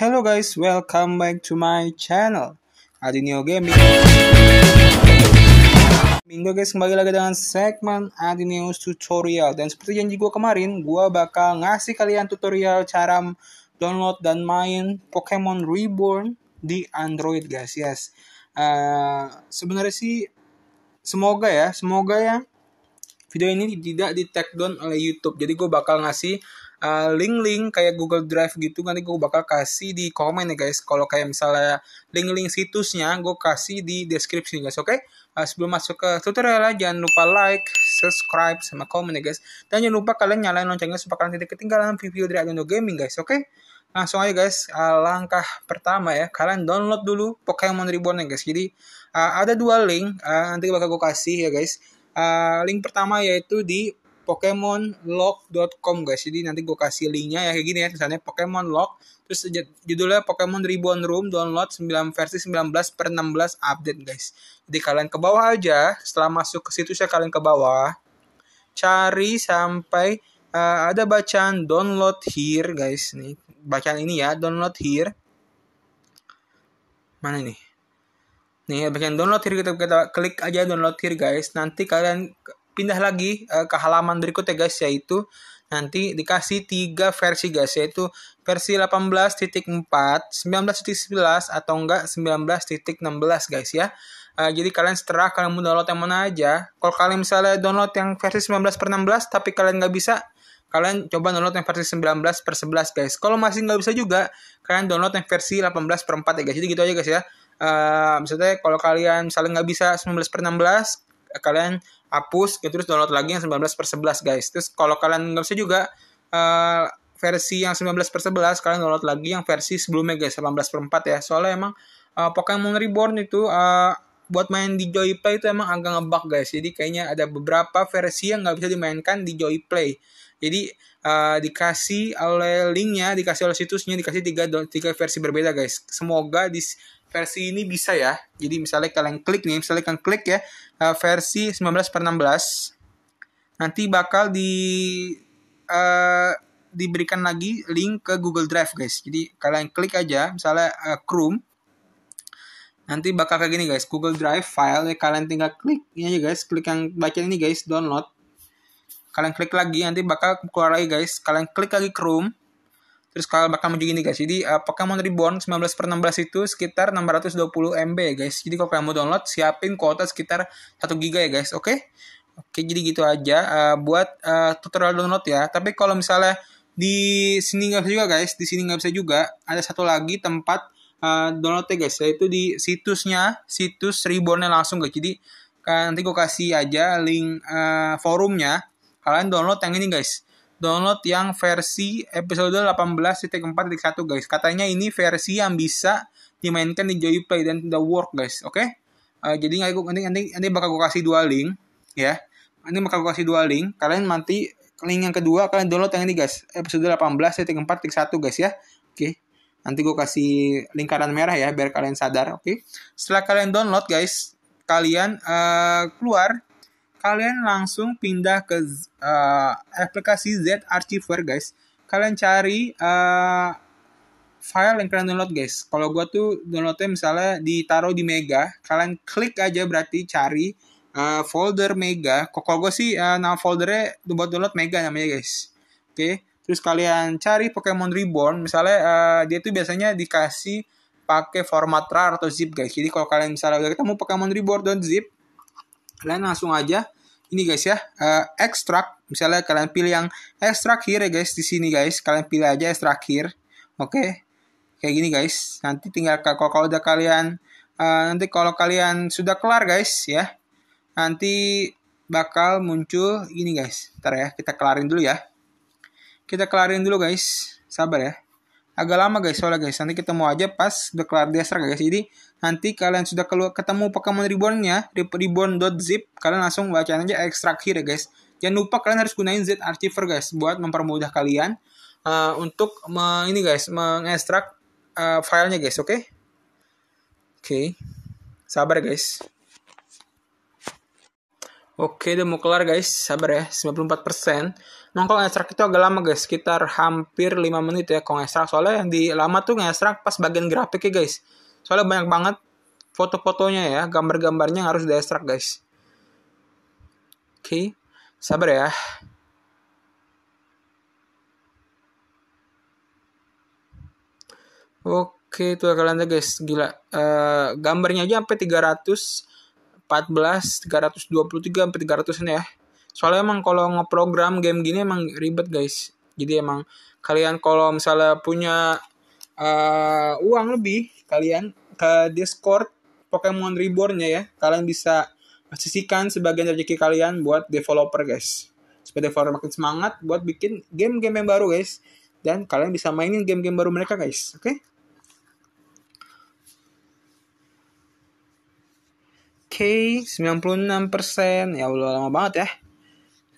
Hello guys, welcome back to my channel Adinio Gaming Minggu guys kembali lagi dengan segmen Adinio Tutorial Dan seperti janji gue kemarin, gue bakal ngasih kalian tutorial cara download dan main Pokemon Reborn di Android guys, yes uh, Sebenarnya sih, semoga ya, semoga ya Video ini tidak di take down oleh YouTube Jadi gue bakal ngasih link eh, link-link kayak Google Drive gitu nanti gue bakal kasih di komen ya guys kalau kayak misalnya link-link situsnya gue kasih di deskripsi guys oke okay? uh, eh, sebelum masuk ke tutorial jangan lupa like subscribe sama komen ya guys dan jangan lupa kalian nyalain loncengnya supaya kalian tidak ketinggalan video dari Adondo Gaming guys oke okay? langsung aja guys uh, langkah pertama ya kalian download dulu Pokemon Reborn ya guys jadi uh, ada dua link uh, nanti bakal gue kasih ya guys uh, link pertama yaitu di pokemonlog.com guys. Jadi nanti gue kasih linknya ya kayak gini ya. Misalnya Pokemon Log. Terus judulnya Pokemon Ribbon Room download 9 versi 19 per 16 update guys. Jadi kalian ke bawah aja. Setelah masuk ke situsnya kalian ke bawah. Cari sampai uh, ada bacaan download here guys. Nih bacaan ini ya download here. Mana nih? Nih bacaan download here kita, kita klik aja download here guys. Nanti kalian pindah lagi uh, ke halaman berikutnya guys yaitu nanti dikasih tiga versi guys yaitu versi 18.4, 19.11 atau enggak 19.16 guys ya. Uh, jadi kalian setelah kalian mau download yang mana aja. Kalau kalian misalnya download yang versi 19 16 tapi kalian nggak bisa, kalian coba download yang versi 19 per 11 guys. Kalau masih nggak bisa juga, kalian download yang versi 18 per 4 ya guys. Jadi gitu aja guys ya. Uh, eh, misalnya kalau kalian misalnya nggak bisa 19 per 16, kalian hapus gitu terus download lagi yang 19 per 11 guys terus kalau kalian nggak bisa juga uh, versi yang 19 per 11 kalian download lagi yang versi sebelumnya guys 18 per 4 ya soalnya emang uh, Pokemon Reborn itu uh, buat main di joy play itu emang agak ngebug guys. Jadi kayaknya ada beberapa versi yang nggak bisa dimainkan di joy play Jadi uh, dikasih oleh linknya, dikasih oleh situsnya, dikasih tiga tiga versi berbeda guys. Semoga di versi ini bisa ya. Jadi misalnya kalian klik nih, misalnya kalian klik ya eh, versi 19 per 16. Nanti bakal di uh, diberikan lagi link ke Google Drive guys. Jadi kalian klik aja misalnya uh, Chrome. Nanti bakal kayak gini guys, Google Drive file ya kalian tinggal klik ini aja guys, klik yang baca ini guys, download. Kalian klik lagi nanti bakal keluar lagi guys. Kalian klik lagi Chrome. Terus kalau bakal muncul gini guys, jadi uh, Pokemon Reborn 19 per 16 itu sekitar 620 MB guys. Jadi kalau mau download, siapin kuota sekitar 1 GB ya guys, oke? Okay? Oke, jadi gitu aja uh, buat uh, tutorial download ya. Tapi kalau misalnya di sini nggak bisa juga guys, di sini nggak bisa juga. Ada satu lagi tempat uh, ya guys, yaitu di situsnya, situs ribonnya langsung guys. Jadi kan, nanti gue kasih aja link uh, forumnya. Kalian download yang ini guys download yang versi episode 18.4.1 guys. Katanya ini versi yang bisa dimainkan di Joyplay dan The work guys, oke? Okay? Uh, eh, jadi nanti nanti nanti bakal gue kasih dua link ya. Nanti bakal gue kasih dua link. Kalian nanti link yang kedua kalian download yang ini guys, episode 18.4.1 guys ya. Oke. Okay. Nanti gue kasih lingkaran merah ya biar kalian sadar, oke? Okay? Setelah kalian download guys, kalian uh, keluar kalian langsung pindah ke uh, aplikasi Z Archiver guys. Kalian cari uh, file yang kalian download guys. Kalau gua tuh downloadnya misalnya ditaruh di Mega, kalian klik aja berarti cari uh, folder Mega. Kok gue sih uh, nama foldernya buat download Mega namanya guys. Oke. Okay? Terus kalian cari Pokemon Reborn, misalnya uh, dia tuh biasanya dikasih pakai format RAR atau zip guys. Jadi kalau kalian misalnya udah ketemu Pokemon Reborn dan zip, kalian langsung aja ini guys ya uh, ekstrak misalnya kalian pilih yang ekstrak here ya guys di sini guys kalian pilih aja ekstrak here oke okay? kayak gini guys nanti tinggal kalau, kalau udah kalian uh, nanti kalau kalian sudah kelar guys ya nanti bakal muncul ini guys ntar ya kita kelarin dulu ya kita kelarin dulu guys sabar ya agak lama guys soalnya guys nanti kita mau aja pas udah kelar desa guys jadi nanti kalian sudah keluar ketemu Pokemon Reborn-nya, reborn.zip, kalian langsung baca aja ekstrak here guys. Jangan lupa kalian harus gunain Z Archiver guys buat mempermudah kalian uh, untuk me, ini guys mengekstrak uh, filenya guys, oke? Okay? Oke. Okay. Sabar guys. Oke, udah mau kelar guys. Sabar ya, 94%. Nah, kalau ngekstrak itu agak lama guys, sekitar hampir 5 menit ya kalau ngestrak. Soalnya yang di lama tuh ngestrak pas bagian grafiknya guys Soalnya banyak banget foto-fotonya ya, gambar-gambarnya harus di-extract guys. Oke, okay. sabar ya. Oke, itu ya kalian guys, gila. Uh, gambarnya aja sampai 300 14, 323, sampai 300 ya. Soalnya emang kalau ngeprogram game gini emang ribet guys. Jadi emang kalian kalau misalnya punya uh, uang lebih, kalian ke Discord Pokemon Reborn-nya ya. Kalian bisa sisihkan sebagian rezeki kalian buat developer guys. Supaya developer makin semangat buat bikin game-game yang baru guys. Dan kalian bisa mainin game-game baru mereka guys. Oke? Okay? Oke, okay, 96%. Ya Allah, lama banget ya.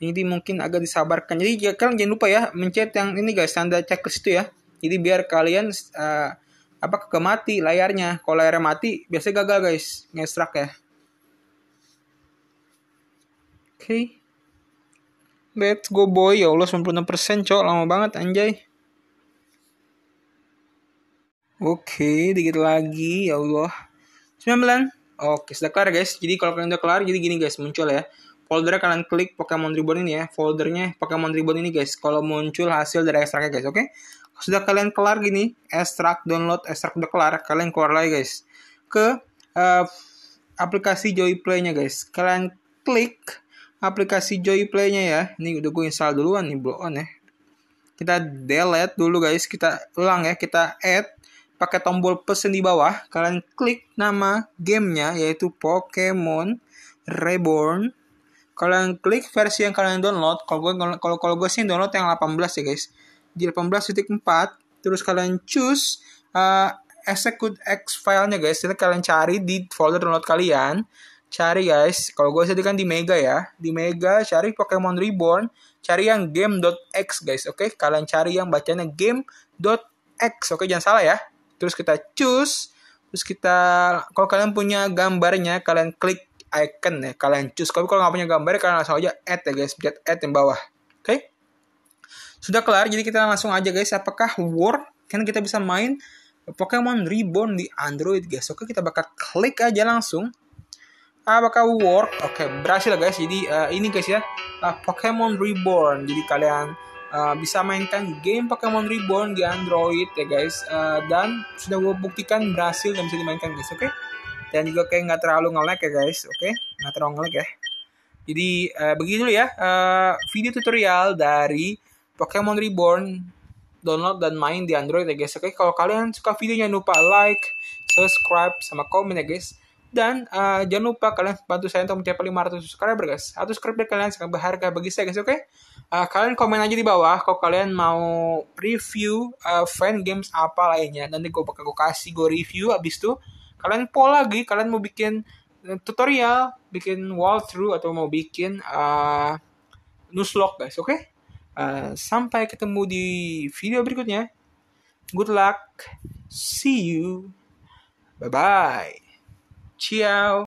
Jadi mungkin agak disabarkan. Jadi ya, kalian jangan lupa ya, mencet yang ini guys, tanda checklist itu ya. Jadi biar kalian uh, apa ke mati layarnya kalau layarnya mati biasanya gagal guys ngestrak ya oke okay. let's go boy ya Allah 96% cok lama banget anjay oke okay, dikit lagi ya Allah 9 oke okay, sudah kelar guys jadi kalau kalian udah kelar jadi gini guys muncul ya folder kalian klik Pokemon Reborn ini ya foldernya Pokemon Reborn ini guys kalau muncul hasil dari ekstraknya guys oke okay? sudah kalian kelar gini extract download extract udah kelar kalian keluar lagi guys ke uh, aplikasi play nya guys kalian klik aplikasi Joy play nya ya ini udah gue install duluan nih blow on ya kita delete dulu guys kita ulang ya kita add pakai tombol pesen di bawah kalian klik nama gamenya yaitu Pokemon Reborn kalian klik versi yang kalian download kalau gue kalau kalau gue sih download yang 18 ya guys di 18.4 terus kalian choose uh, execute X filenya guys jadi kalian cari di folder download kalian cari guys kalau gue sih kan di Mega ya di Mega cari Pokemon Reborn cari yang game.x guys oke okay? kalian cari yang bacanya game.x oke okay? jangan salah ya terus kita choose terus kita kalau kalian punya gambarnya kalian klik icon ya kalian choose Kalau kalau nggak punya gambar kalian langsung aja add ya guys pencet add yang bawah oke okay? sudah kelar jadi kita langsung aja guys apakah war kan kita bisa main Pokemon Reborn di Android guys oke kita bakal klik aja langsung apakah work oke berhasil guys jadi uh, ini guys ya uh, Pokemon Reborn jadi kalian uh, bisa mainkan game Pokemon Reborn di Android ya guys uh, dan sudah gue buktikan berhasil dan bisa dimainkan guys oke dan juga kayak nggak terlalu ngelag ya guys oke nggak terlalu ngelag ya jadi uh, begitu ya uh, video tutorial dari Pokemon Reborn download dan main di Android ya guys. Oke, kalau kalian suka videonya lupa like, subscribe sama komen ya guys. Dan uh, jangan lupa kalian bantu saya untuk mencapai 500 subscriber guys. Atau subscriber kalian sangat berharga bagi saya guys, oke? Okay? Uh, eh, kalian komen aja di bawah kalau kalian mau review uh, fan games apa lainnya. Nanti gue bakal gue kasih gue review abis itu. Kalian poll lagi, kalian mau bikin tutorial, bikin walkthrough atau mau bikin uh, newslog guys, oke? Okay? Uh, sampai ketemu di video berikutnya. Good luck. See you. Bye bye. Ciao.